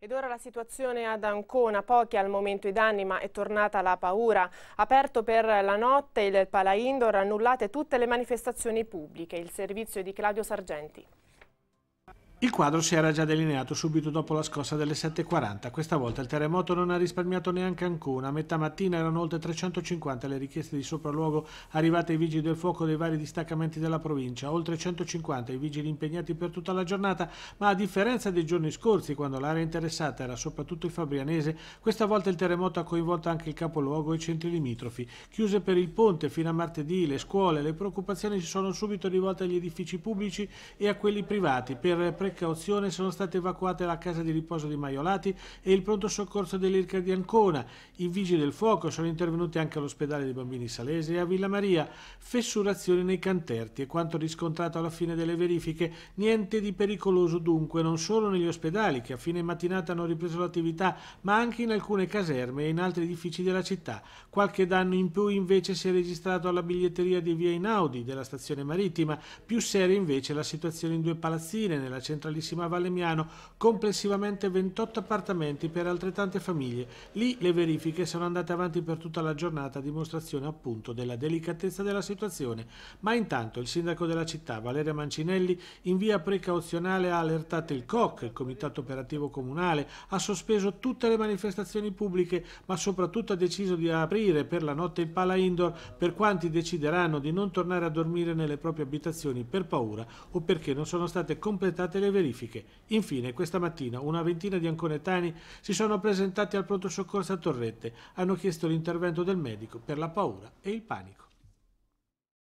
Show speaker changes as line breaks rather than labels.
Ed ora la situazione ad Ancona, pochi al momento i danni ma è tornata la paura. Aperto per la notte il Pala Indoor, annullate tutte le manifestazioni pubbliche. Il servizio di Claudio Sargenti.
Il quadro si era già delineato subito dopo la scossa delle 7.40. Questa volta il terremoto non ha risparmiato neanche Ancona. A metà mattina erano oltre 350 le richieste di sopralluogo arrivate ai vigili del fuoco dei vari distaccamenti della provincia, oltre 150 i vigili impegnati per tutta la giornata, ma a differenza dei giorni scorsi, quando l'area interessata era soprattutto il Fabrianese, questa volta il terremoto ha coinvolto anche il capoluogo e i centri limitrofi. Chiuse per il ponte fino a martedì, le scuole, le preoccupazioni si sono subito rivolte agli edifici pubblici e a quelli privati per pre- precauzione sono state evacuate la casa di riposo di Maiolati e il pronto soccorso dell'Irca di Ancona. I vigili del fuoco sono intervenuti anche all'ospedale dei bambini salesi e a Villa Maria. Fessurazioni nei canterti e quanto riscontrato alla fine delle verifiche. Niente di pericoloso dunque, non solo negli ospedali che a fine mattinata hanno ripreso l'attività, ma anche in alcune caserme e in altri edifici della città. Qualche danno in più invece si è registrato alla biglietteria di Via Inaudi della stazione marittima, più seria invece la situazione in due palazzine nella centrale centralissima a Valemiano, complessivamente 28 appartamenti per altrettante famiglie. Lì le verifiche sono andate avanti per tutta la giornata a dimostrazione appunto della delicatezza della situazione. Ma intanto il sindaco della città, Valeria Mancinelli, in via precauzionale ha allertato il COC, il Comitato Operativo Comunale, ha sospeso tutte le manifestazioni pubbliche, ma soprattutto ha deciso di aprire per la notte il pala indoor per quanti decideranno di non tornare a dormire nelle proprie abitazioni per paura o perché non sono state completate le le verifiche. Infine, questa mattina una ventina di anconetani si sono presentati al pronto soccorso a Torrette, hanno chiesto l'intervento del medico per la paura e il panico.